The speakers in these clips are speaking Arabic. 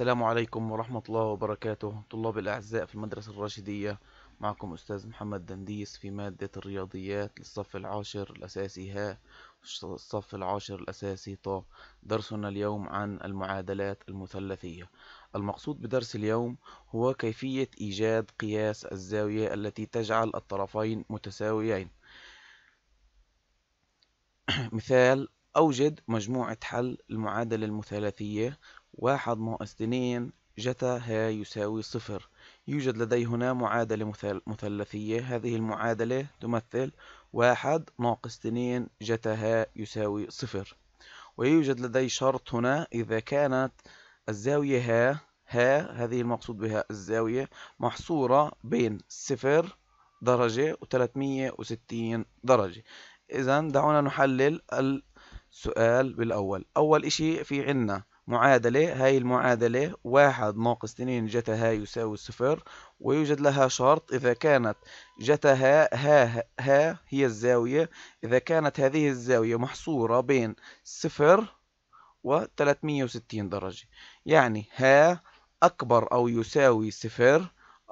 السلام عليكم ورحمة الله وبركاته طلاب الأعزاء في المدرسة الراشدية معكم أستاذ محمد دنديس في مادة الرياضيات للصف العاشر الأساسي ها الصف العاشر الأساسي طا درسنا اليوم عن المعادلات المثلثية المقصود بدرس اليوم هو كيفية إيجاد قياس الزاوية التي تجعل الطرفين متساويين مثال أوجد مجموعة حل المعادلة المثلثية واحد ناقص اثنين جتا ها يساوي صفر يوجد لدي هنا معادلة مثل مثلثية هذه المعادلة تمثل واحد ناقص اثنين جتا ها يساوي صفر ويوجد لدي شرط هنا إذا كانت الزاوية ها ها هذه المقصود بها الزاوية محصورة بين صفر درجة و 360 درجة إذا دعونا نحلل ال سؤال بالأول أول إشي في عنا معادلة هاي المعادلة واحد ناقص اثنين ها يساوي صفر ويوجد لها شرط إذا كانت جتا ها ها هي الزاوية إذا كانت هذه الزاوية محصورة بين صفر و 360 درجة يعني ها أكبر أو يساوي صفر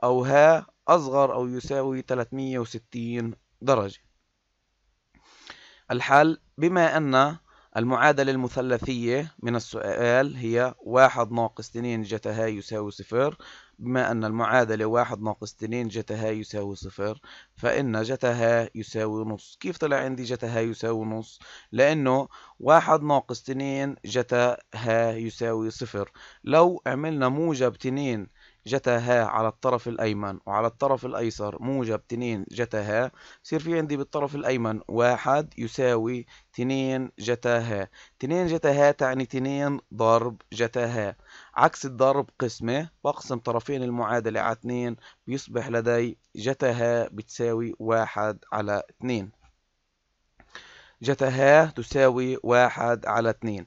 أو ها أصغر أو يساوي 360 درجة الحل بما أن المعادلة المثلثية من السؤال هي واحد ناقص جتا ها يساوي صفر بما أن المعادلة واحد ناقص جتا ها يساوي صفر فإن جتا ها يساوي نص كيف طلع عندي جتا ها يساوي نص؟ لأنه واحد ناقص جتا ها يساوي صفر لو عملنا موجب اثنين جتا ها على الطرف الأيمن وعلى الطرف الأيسر موجب 2 جتا ها يصير في عندي بالطرف الأيمن واحد يساوي 2 جتا ها 2 جتا ها تعني 2 ضرب جتا ها عكس الضرب قسمة بقسم طرفين المعادلة على 2 بيصبح لدي جتا ها بتساوي 1 على 2 جتا ها تساوي 1 على 2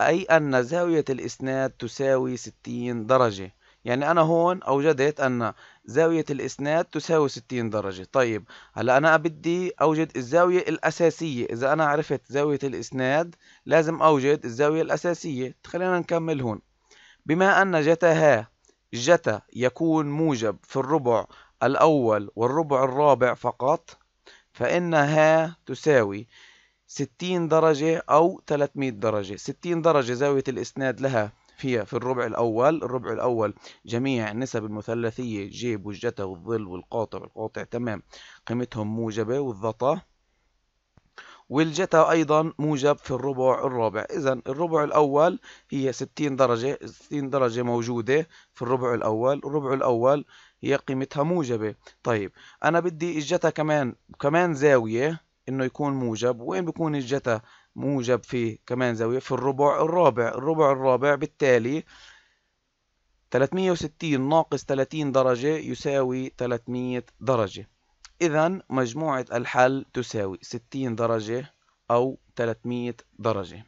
أي أن زاوية الإسناد تساوي 60 درجة يعني أنا هون أوجدت أن زاوية الإسناد تساوي 60 درجة طيب هلا أنا بدي أوجد الزاوية الأساسية إذا أنا عرفت زاوية الإسناد لازم أوجد الزاوية الأساسية خلينا نكمل هون بما أن جتا ها جتا يكون موجب في الربع الأول والربع الرابع فقط فإن ها تساوي 60 درجة أو 300 درجة 60 درجة زاوية الإسناد لها في في الربع الأول الربع الأول جميع النسب المثلثية جيب والجتا والظل والقاطع والقاطع تمام قيمتهم موجبة والظطا والجتا أيضا موجب في الربع الرابع إذا الربع الأول هي 60 درجة 60 درجة موجودة في الربع الأول الربع الأول هي قيمتها موجبة طيب أنا بدي الجتا كمان كمان زاوية إنه يكون موجب وين بكون الجتا موجب في كمان زاوية في الربع الرابع الربع الرابع بالتالي 360 ناقص 30 درجة يساوي 300 درجة إذا مجموعة الحل تساوي 60 درجة أو 300 درجة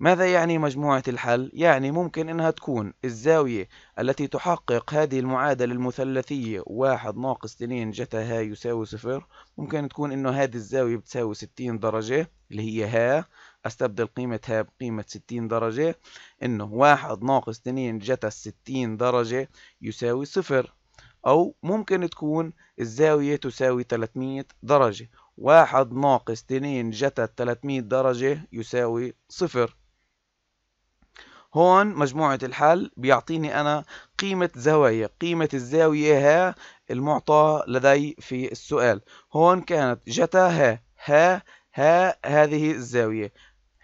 ماذا يعني مجموعة الحل؟ يعني ممكن أنها تكون الزاوية التي تحقق هذه المعادلة المثلثية واحد ناقص جتا ها يساوي صفر ممكن تكون أنه هذه الزاوية بتساوي ستين درجة اللي هي ها أستبدل قيمة ها بقيمة ستين درجة أنه واحد ناقص تنين جتا ستين درجة يساوي صفر أو ممكن تكون الزاوية تساوي 300 درجة واحد ناقص تنين جتا 300 درجة يساوي صفر هون مجموعة الحل بيعطيني أنا قيمة زوايا قيمة الزاوية ها المعطى لدي في السؤال هون كانت جتا ها ها ها هذه الزاوية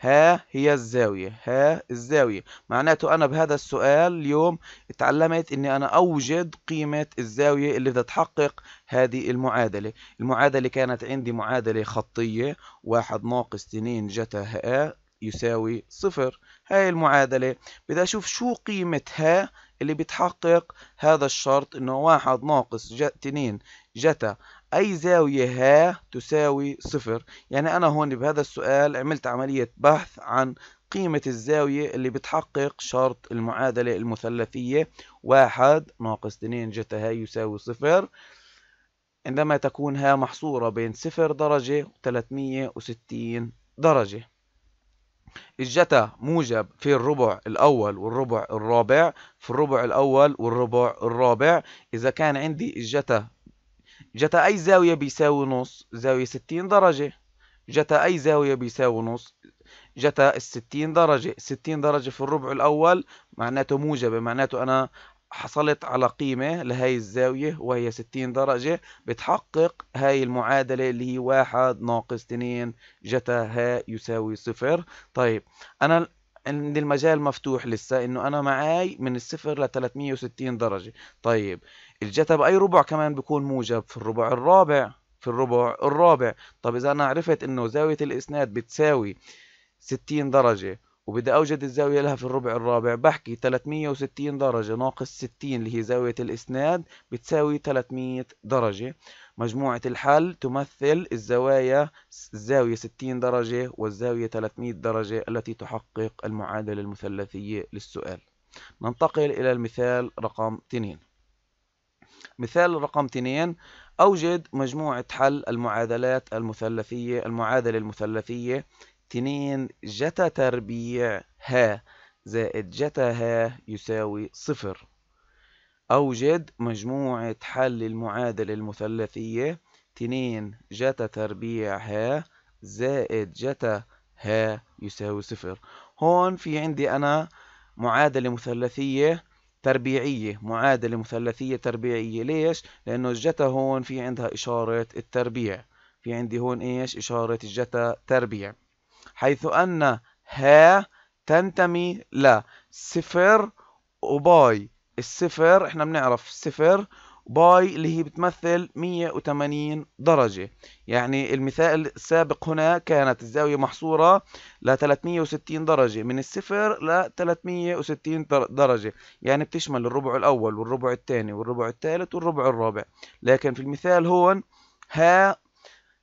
ها هي الزاوية ها الزاوية معناته أنا بهذا السؤال اليوم اتعلمت أني أنا أوجد قيمة الزاوية اللي بدها تحقق هذه المعادلة المعادلة كانت عندي معادلة خطية واحد ناقص تنين جتا ها يساوي صفر هاي المعادلة بدي أشوف شو قيمتها اللي بتحقق هذا الشرط إنه واحد ناقص جا تنين جتا أي زاوية ها تساوي صفر يعني أنا هون بهذا السؤال عملت عملية بحث عن قيمة الزاوية اللي بتحقق شرط المعادلة المثلثية واحد ناقص تنين جتا هاي يساوي صفر عندما تكون ها محصورة بين صفر درجة و 360 درجة الجتا موجب في الربع الأول والربع الرابع في الربع الأول والربع الرابع إذا كان عندي الجتا جتا أي زاوية بيساوي نص زاوية 60 درجة جتا أي زاوية بيساوي نص جتا الستين درجة 60 درجة في الربع الأول معناته موجبة معناته أنا حصلت على قيمة لهي الزاوية وهي 60 درجة بتحقق هاي المعادلة اللي هي واحد ناقص 2 جتا ها يساوي صفر طيب أنا عندي المجال مفتوح لسه انه انا معاي من الصفر ل 360 درجة طيب الجتا بأي ربع كمان بيكون موجب في الربع الرابع في الربع الرابع طب اذا انا عرفت انه زاوية الاسناد بتساوي 60 درجة وبدي أوجد الزاوية لها في الربع الرابع بحكي 360 درجة ناقص 60 اللي هي زاوية الإسناد بتساوي 300 درجة مجموعة الحل تمثل الزوايا الزاوية 60 درجة والزاوية 300 درجة التي تحقق المعادلة المثلثية للسؤال ننتقل إلى المثال رقم 2 مثال رقم 2 أوجد مجموعة حل المعادلات المثلثية المعادلة المثلثية اتنين جتا تربيع ها زائد جتا ها يساوي صفر أوجد مجموعة حل المعادلة المثلثية اتنين جتا تربيع ها زائد جتا ها يساوي صفر هون في عندي أنا معادلة مثلثية تربيعية معادلة مثلثية تربيعية ليش؟ لأنه الجتا هون في عندها إشارة التربيع في عندي هون إيش؟ إشارة الجتا تربيع حيث أن ها تنتمي لصفر وباي الصفر احنا بنعرف صفر باي اللي هي بتمثل 180 درجة يعني المثال السابق هنا كانت الزاوية محصورة ل 360 درجة من الصفر ل 360 درجة يعني بتشمل الربع الأول والربع الثاني والربع الثالث والربع الرابع لكن في المثال هون ها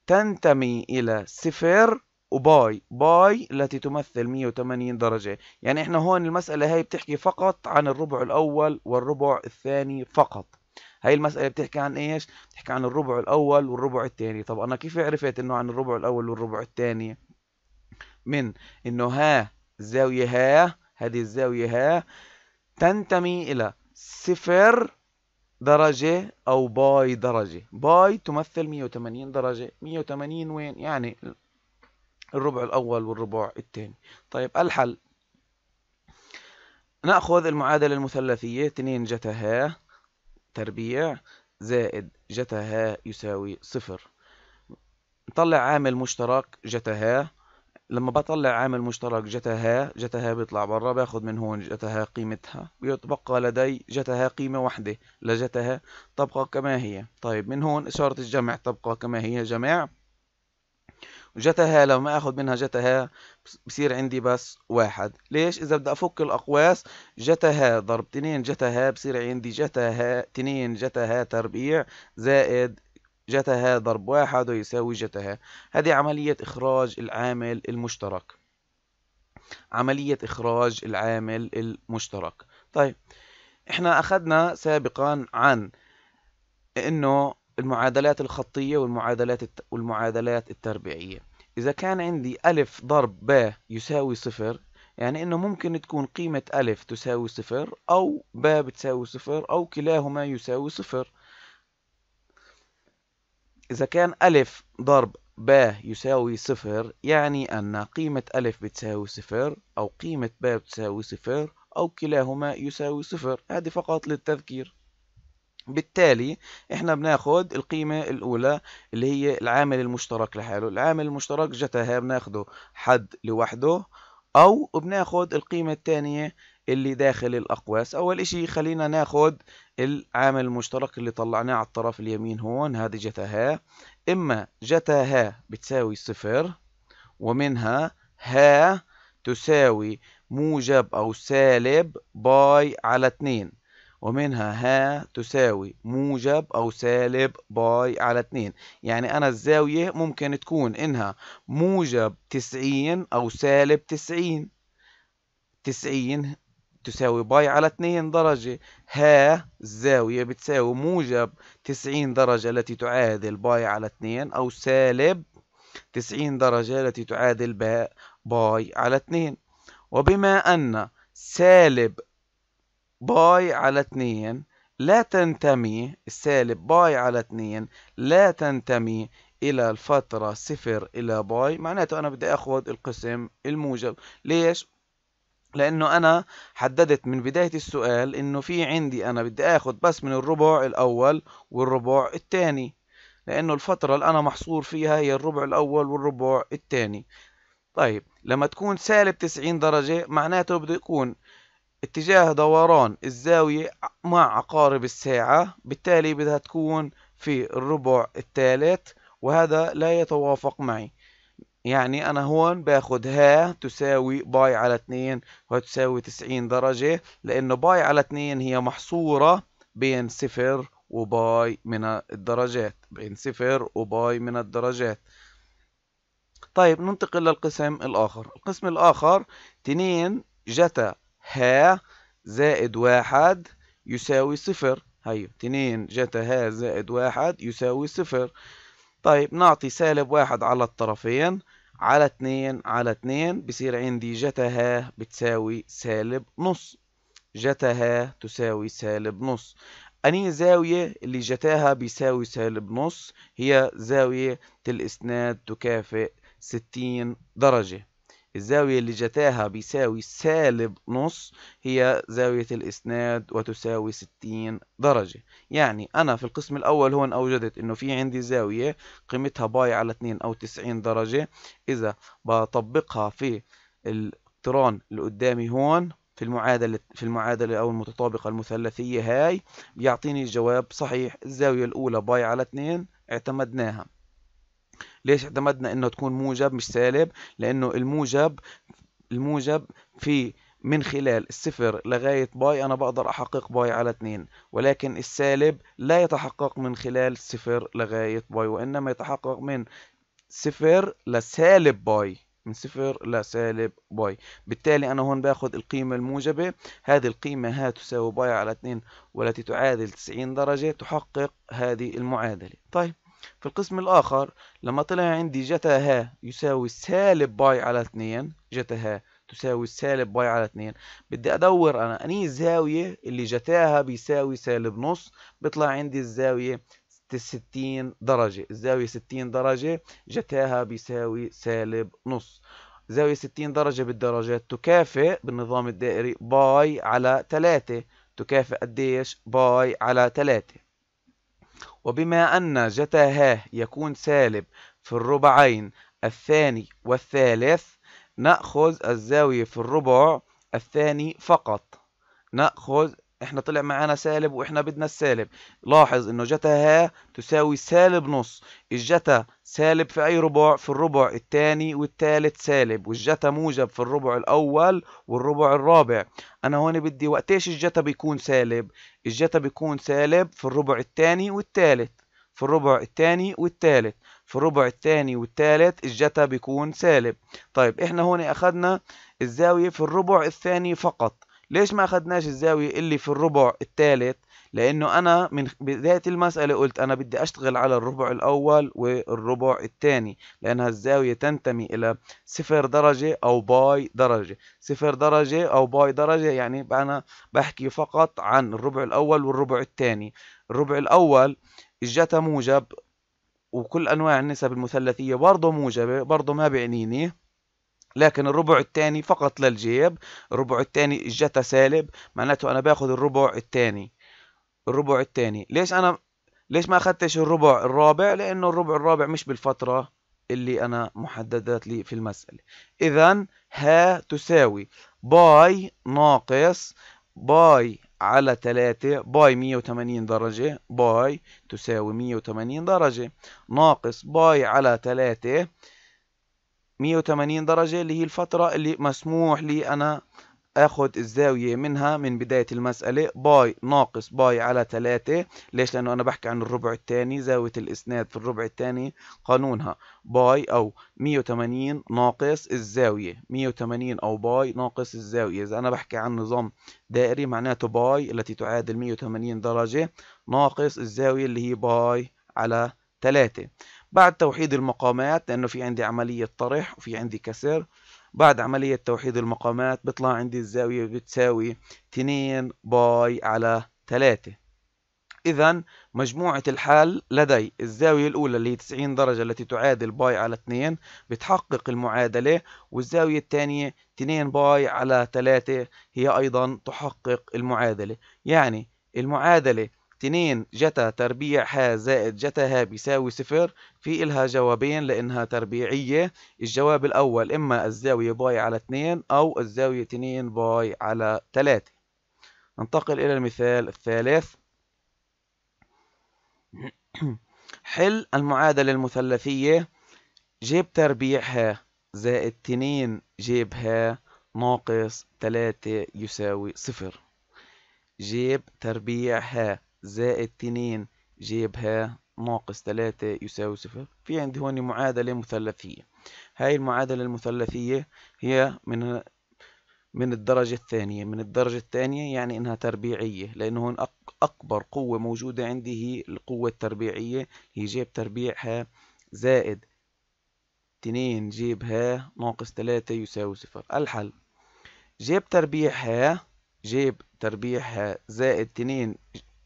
تنتمي إلى صفر وباي باي التي تمثل 180 درجة يعني احنا هون المسألة هاي بتحكي فقط عن الربع الأول والربع الثاني فقط هاي المسألة بتحكي عن ايش؟ بتحكي عن الربع الأول والربع الثاني طب أنا كيف عرفت انه عن الربع الأول والربع الثاني؟ من انه ها الزاوية ها هذه الزاوية ها تنتمي إلى صفر درجة أو باي درجة باي تمثل 180 درجة 180 وين؟ يعني الربع الأول والربع الثاني طيب الحل نأخذ المعادلة المثلثية 2 جتها تربيع زائد جتها يساوي صفر نطلع عامل مشترك جتها لما بطلع عامل مشترك جتها جتها بيطلع برا باخد من هون جتها قيمتها بيتبقى لدي جتها قيمة واحدة لجتها تبقى كما هي طيب من هون إشارة الجمع تبقى كما هي جمع جتها لو ما اخد منها جتها بصير عندي بس واحد ليش اذا بدي افك الاقواس جتها ضرب 2 جتها بصير عندي جتها 2 جتها تربيع زائد جتها ضرب واحد ويساوي جتها هذه عملية إخراج العامل المشترك عملية إخراج العامل المشترك طيب إحنا أخذنا سابقا عن إنه المعادلات الخطية والمعادلات الت... والمعادلات التربيعية إذا كان عندي ألف ضرب ب يساوي صفر يعني إنه ممكن تكون قيمة ألف تساوي صفر أو ب بتساوي صفر أو كلاهما يساوي صفر إذا كان ألف ضرب ب يساوي صفر يعني أن قيمة ألف بتساوي صفر أو قيمة ب بتساوي صفر أو كلاهما يساوي صفر هذه فقط للتذكير بالتالي احنا بناخد القيمة الأولى اللي هي العامل المشترك لحاله العامل المشترك جتها بناخده حد لوحده أو بناخد القيمة الثانية اللي داخل الأقواس أول إشي خلينا ناخد العامل المشترك اللي طلعناه على الطرف اليمين هون هذه جتها إما جتها بتساوي صفر ومنها ها تساوي موجب أو سالب باي على اتنين ومنها ها تساوي موجب أو سالب باي على 2 يعني أنا الزاوية ممكن تكون إنها موجب 90 أو سالب 90 90 تساوي باي على 2 درجة ها الزاوية بتساوي موجب 90 درجة التي تعادل باي على 2 أو سالب 90 درجة التي تعادل باي على 2 وبما أن سالب باي على 2 لا تنتمي السالب باي على 2 لا تنتمي إلى الفترة صفر إلى باي معناته أنا بدي أخذ القسم الموجب ليش؟ لأنه أنا حددت من بداية السؤال إنه في عندي أنا بدي آخذ بس من الربع الأول والربع الثاني لأنه الفترة اللي أنا محصور فيها هي الربع الأول والربع الثاني طيب لما تكون سالب 90 درجة معناته بده يكون اتجاه دوران الزاوية مع عقارب الساعة بالتالي بدها تكون في الربع الثالث وهذا لا يتوافق معي يعني أنا هون باخد ها تساوي باي على 2 وتساوي 90 درجة لأنه باي على 2 هي محصورة بين صفر وباي من الدرجات بين صفر وباي من الدرجات طيب ننتقل للقسم الآخر القسم الآخر 2 جتا ها زائد واحد يساوي صفر هيو تنين جتا ها زائد واحد يساوي صفر طيب نعطي سالب واحد على الطرفين على اتنين على اتنين بصير عندي جتا ها بتساوي سالب نص جتا ها تساوي سالب نص أني زاوية اللي جتاها بيساوي سالب نص هي زاوية الإسناد تكافئ ستين درجة الزاوية اللي جتاها بيساوي سالب نص هي زاوية الإسناد وتساوي 60 درجة يعني أنا في القسم الأول هون أوجدت إنه في عندي زاوية قيمتها باي على 2 أو 90 درجة إذا بطبقها في القطران اللي قدامي هون في المعادلة في المعادلة أو المتطابقة المثلثية هاي بيعطيني الجواب صحيح الزاوية الأولى باي على 2 اعتمدناها ليش اعتمدنا انه تكون موجب مش سالب لانه الموجب الموجب في من خلال الصفر لغاية باي أنا بقدر أحقق باي على اثنين ولكن السالب لا يتحقق من خلال صفر لغاية باي وإنما يتحقق من صفر لسالب باي من صفر لسالب باي بالتالي أنا هون باخد القيمة الموجبة هذه القيمة ها تساوي باي على اثنين والتي تعادل 90 درجة تحقق هذه المعادلة طيب في القسم الآخر لما طلع عندي جتا ها يساوي سالب باي على 2 جتا ها تساوي سالب باي على 2 بدي أدور أنا أني الزاوية اللي جتاها بيساوي سالب نص بيطلع عندي الزاوية 60 درجة الزاوية 60 درجة جتاها بيساوي سالب نص زاوية 60 درجة بالدرجات تكافئ بالنظام الدائري باي على 3 تكافئ قديش باي على 3 وبما أن جتا ه يكون سالب في الربعين الثاني والثالث نأخذ الزاوية في الربع الثاني فقط نأخذ احنا طلع معانا سالب واحنا بدنا السالب لاحظ انه جتا ها تساوي سالب نص الجتا سالب في اي ربع في الربع الثاني والثالث سالب والجتا موجب في الربع الاول والربع الرابع انا هون بدي وقتيش الجتا بيكون سالب الجتا بيكون سالب في الربع الثاني والثالث في الربع الثاني والثالث في الربع الثاني والثالث الجتا بيكون سالب طيب احنا هون اخذنا الزاوية في الربع الثاني فقط ليش ما اخذناش الزاوية اللي في الربع الثالث لانه انا من بداية المسألة قلت انا بدي اشتغل على الربع الاول والربع الثاني لانها الزاوية تنتمي الى صفر درجة او باي درجة صفر درجة او باي درجة يعني انا بحكي فقط عن الربع الاول والربع الثاني الربع الاول اجتها موجب وكل انواع النسب المثلثية برضه موجبة برضه ما بيعنيني لكن الربع الثاني فقط للجيب الربع الثاني اجتا سالب معناته انا باخذ الربع الثاني الربع الثاني ليش انا ليش ما اخذتش الربع الرابع لانه الربع الرابع مش بالفتره اللي انا محددت لي في المساله اذا ها تساوي باي ناقص باي على 3 باي 180 درجة باي تساوي 180 درجة ناقص باي على 3 180 درجة اللي هي الفترة اللي مسموح لي أنا اخد الزاوية منها من بداية المسألة باي ناقص باي على 3 ليش لانه انا بحكي عن الربع الثاني زاوية الاسناد في الربع الثاني قانونها باي او 180 ناقص الزاوية 180 او باي ناقص الزاوية اذا انا بحكي عن نظام دائري معناته باي التي تعادل 180 درجة ناقص الزاوية اللي هي باي على 3 بعد توحيد المقامات لأنه في عندي عملية طرح وفي عندي كسر بعد عملية توحيد المقامات بيطلع عندي الزاوية بتساوي 2 باي على 3 إذا مجموعة الحال لدي الزاوية الأولى اللي هي 90 درجة التي تعادل باي على 2 بتحقق المعادلة والزاوية الثانية 2 باي على 3 هي أيضا تحقق المعادلة يعني المعادلة 2 جتا تربيع ح زائد جتا ه بيساوي صفر في إلها جوابين لأنها تربيعية الجواب الأول إما الزاوية باي على 2 أو الزاوية 2 باي على 3 ننتقل إلى المثال الثالث حل المعادلة المثلثية جيب تربيع ه زائد 2 ه ناقص 3 يساوي صفر جيب تربيع ه زائد اتنين جيبها ناقص تلاتة يساوي صفر في عندي هون معادلة مثلثية هاي المعادلة المثلثية هي من من الدرجة الثانية من الدرجة الثانية يعني إنها تربيعية لأنه هون أكبر قوة موجودة عندي هي القوة التربيعية هي جيب تربيعها زائد اتنين جيب ها ناقص تلاتة يساوي صفر الحل جيب تربيعها جيب تربيعها زائد اتنين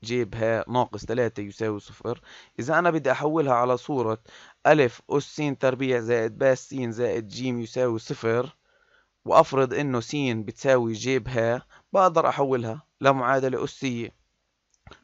جيب ها ناقص ثلاثة يساوي صفر إذا أنا بدي أحولها على صورة ألف أس سين تربيع زائد ب سين زائد جيم يساوي صفر وأفرض إنه سين بتساوي جيب ها بقدر أحولها لمعادلة أسية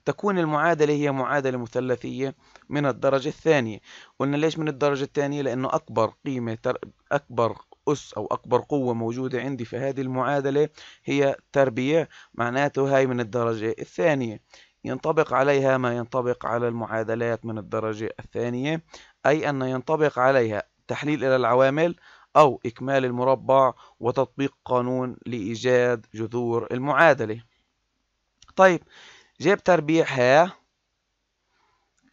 تكون المعادلة هي معادلة مثلثية من الدرجة الثانية قلنا ليش من الدرجة الثانية لأنه أكبر قيمة تر... أكبر أس أو أكبر قوة موجودة عندي في هذه المعادلة هي تربيع معناته هاي من الدرجة الثانية ينطبق عليها ما ينطبق على المعادلات من الدرجة الثانية أي أن ينطبق عليها تحليل إلى العوامل أو إكمال المربع وتطبيق قانون لإيجاد جذور المعادلة طيب جيب تربيع ها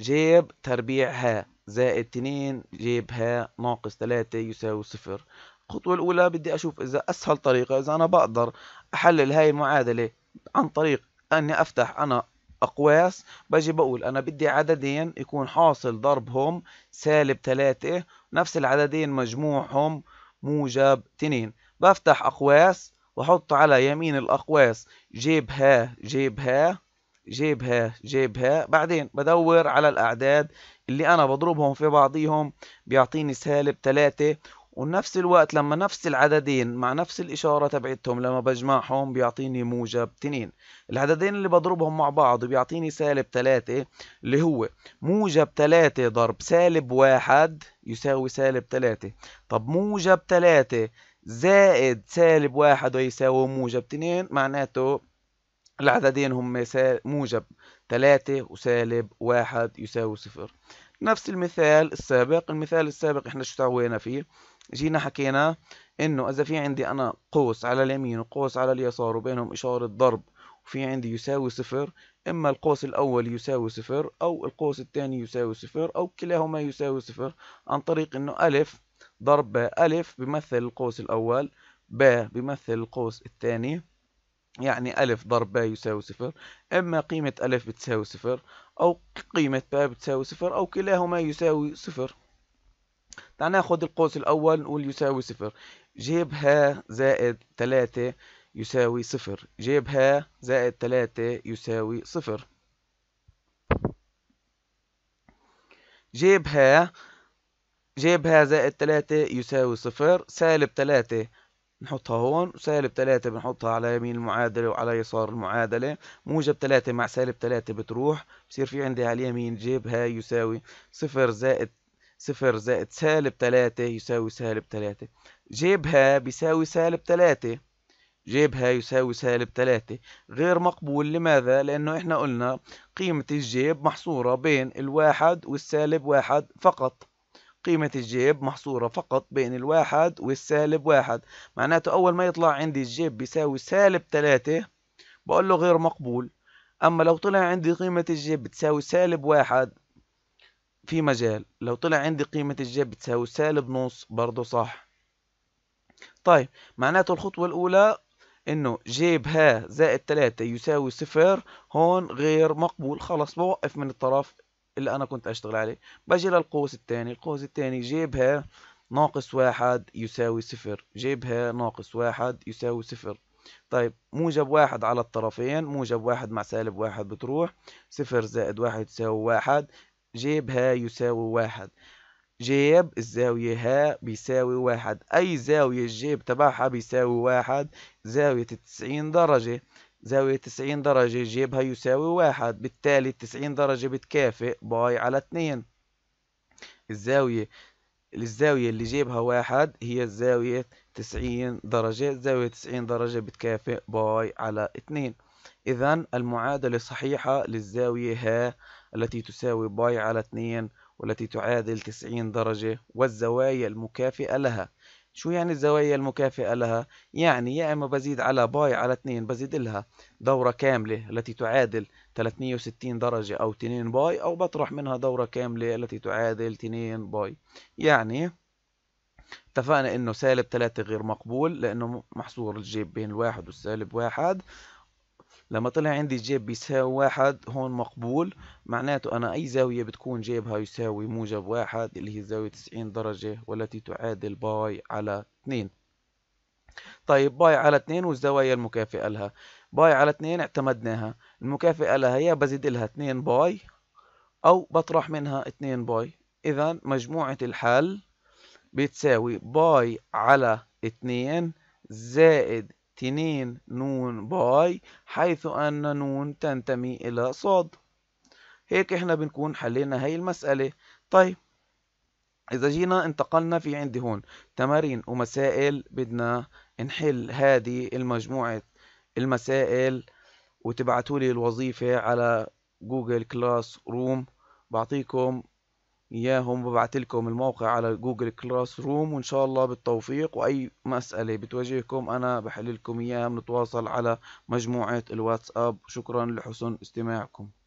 جيب تربيع ها زائد 2 جيب ها ناقص 3 يساوي صفر الخطوة الأولى بدي أشوف إذا أسهل طريقة إذا أنا بقدر أحلل هاي المعادلة عن طريق أني أفتح أنا أقواس بجي بقول أنا بدي عددين يكون حاصل ضربهم سالب تلاتة نفس العددين مجموعهم موجب تنين بفتح أقواس وأحط على يمين الأقواس جيب جيب جيب ها جيب ها بعدين بدور على الأعداد اللي أنا بضربهم في بعضيهم بيعطيني سالب تلاتة ونفس الوقت لما نفس العددين مع نفس الإشارة تبعتهم لما بجمعهم بيعطيني موجب تنين العددين اللي بضربهم مع بعض بيعطيني سالب تلاتة اللي هو موجب تلاتة ضرب سالب واحد يساوي سالب تلاتة طب موجب تلاتة زائد سالب واحد ويساوي موجب تنين معناته العددين هم موجب تلاتة وسالب واحد يساوي صفر نفس المثال السابق المثال السابق احنا شو سوينا فيه جينا حكينا انه اذا في عندي انا قوس على اليمين وقوس على اليسار وبينهم اشارة ضرب وفي عندي يساوي صفر اما القوس الاول يساوي صفر او القوس الثاني يساوي صفر او كلاهما يساوي صفر عن طريق انه الف ضرب باء الف بمثل القوس الاول باء بمثل القوس الثاني يعني ألف ضرب باء يساوي صفر إما قيمة ألف بتساوي صفر أو قيمة باء بتساوي صفر أو كلاهما يساوي صفر تعال ناخد القوس الأول نقول يساوي صفر جيب ها زائد تلاتة يساوي صفر جيب ها زائد تلاتة يساوي صفر جيب ها زائد تلاتة يساوي صفر سالب تلاتة نحطها هون وسالب 3 بنحطها على يمين المعادلة وعلى يسار المعادلة موجب 3 مع سالب 3 بتروح بصير في عندي على اليمين جيب هاي يساوي صفر زائد صفر زائد سالب 3 يساوي سالب 3 هاي بيساوي سالب 3 هاي يساوي سالب 3 غير مقبول لماذا؟ لأنه إحنا قلنا قيمة الجيب محصورة بين الواحد والسالب واحد فقط قيمة الجيب محصورة فقط بين الواحد والسالب واحد معناته أول ما يطلع عندي الجيب بيساوي سالب تلاتة بقول له غير مقبول أما لو طلع عندي قيمة الجيب بتساوي سالب واحد في مجال لو طلع عندي قيمة الجيب بتساوي سالب نص برضه صح طيب معناته الخطوة الأولى انه جيب ها زائد تلاتة يساوي صفر هون غير مقبول خلص بوقف من الطرف اللي انا كنت اشتغل عليه باجي للقوس الثاني القوس الثاني جيبها ناقص واحد يساوي صفر جيبها ناقص واحد يساوي صفر طيب موجب واحد على الطرفين موجب واحد مع سالب واحد بتروح صفر زائد واحد يساوي واحد جيبها يساوي واحد جيب الزاوية ها بيساوي واحد أي زاوية الجيب تبعها بيساوي واحد زاوية التسعين درجة زاوية 90 درجة جيبها يساوي واحد بالتالي 90 درجة بتكافئ باي على 2 الزاوية الزاوية اللي جيبها واحد هي الزاوية 90 درجة زاوية 90 درجة بتكافئ باي على 2 إذا المعادلة صحيحة للزاوية ها التي تساوي باي على 2 والتي تعادل 90 درجة والزوايا المكافئة لها شو يعني الزوايا المكافئة لها؟ يعني يا إما بزيد على باي على 2 بزيد لها دورة كاملة التي تعادل 360 درجة أو 2 باي أو بطرح منها دورة كاملة التي تعادل 2 باي يعني اتفقنا انه سالب 3 غير مقبول لانه محصور الجيب بين الواحد والسالب واحد لما طلع عندي الجيب بيساوي واحد هون مقبول معناته أنا أي زاوية بتكون جيبها يساوي موجب واحد اللي هي زاوية 90 درجة والتي تعادل باي على 2 طيب باي على 2 والزوايا المكافئة لها باي على 2 اعتمدناها المكافئة لها يا بزيد لها 2 باي أو بطرح منها 2 باي إذا مجموعة الحل بتساوي باي على 2 زائد 2 نون باي حيث أن نون تنتمي إلى صاد هيك إحنا بنكون حلينا هاي المسألة طيب إذا جينا انتقلنا في عندي هون تمارين ومسائل بدنا نحل هذه المجموعة المسائل وتبعتولي الوظيفة على جوجل كلاس روم بعطيكم اياهم وببعت لكم الموقع على جوجل كلاس روم وان شاء الله بالتوفيق واي مسألة بتواجهكم انا بحل لكم اياها بنتواصل على مجموعة الواتساب شكرا لحسن استماعكم